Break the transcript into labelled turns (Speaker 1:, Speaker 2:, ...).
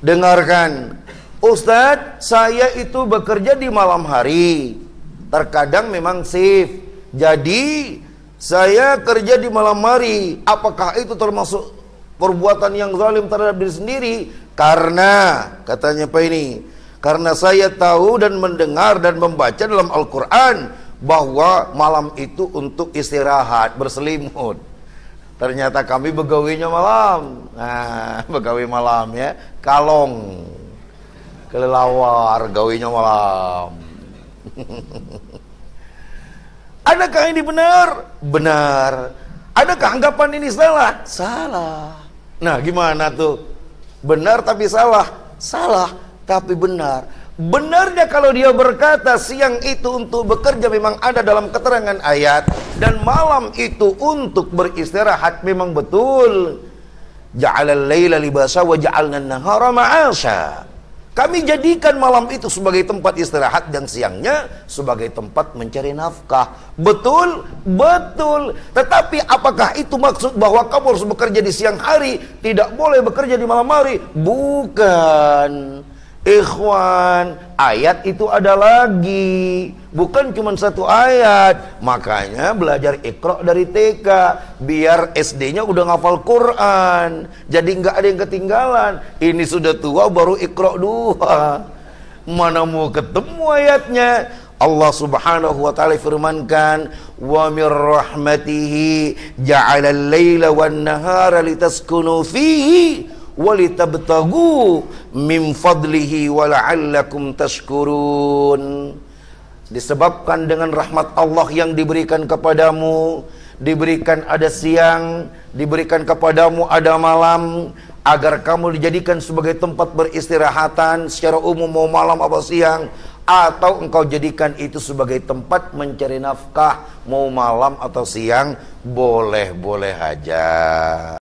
Speaker 1: Dengarkan, Ustadz, saya itu bekerja di malam hari. Terkadang memang shift. Jadi, saya kerja di malam hari. Apakah itu termasuk perbuatan yang zalim terhadap diri sendiri? Karena, katanya Pak ini, karena saya tahu dan mendengar dan membaca dalam Al-Quran bahwa malam itu untuk istirahat, berselimut. Ternyata kami begawinya malam. Nah, begawi malam ya. Kalong. Kelelawar gawinya malam. Adakah ini benar? Benar. Adakah anggapan ini salah? Salah. Nah, gimana tuh? Benar tapi salah. Salah tapi benar. Benarnya kalau dia berkata siang itu untuk bekerja memang ada dalam keterangan ayat dan malam itu untuk beristirahat memang betul. Ja'alal laila libasa wa ja'alna nahara ma'asha. Kami jadikan malam itu sebagai tempat istirahat dan siangnya sebagai tempat mencari nafkah. Betul? Betul. Tetapi apakah itu maksud bahwa kamu harus bekerja di siang hari, tidak boleh bekerja di malam hari? Bukan. Ikhwan, ayat itu ada lagi. Bukan cuma satu ayat. Makanya belajar ikro dari TK. Biar SD-nya udah ngafal Quran. Jadi nggak ada yang ketinggalan. Ini sudah tua baru ikro dua. Mana mau ketemu ayatnya. Allah Subhanahu wa taala firmankan wa min rahmatihi ja'ala al-laila wan nahara litaskunu fihi walitabtagu min fadlihi wala'allakum tashkurun disebabkan dengan rahmat Allah yang diberikan kepadamu diberikan ada siang diberikan kepadamu ada malam agar kamu dijadikan sebagai tempat beristirahatan secara umum mau malam atau siang atau engkau jadikan itu sebagai tempat mencari nafkah mau malam atau siang boleh-boleh aja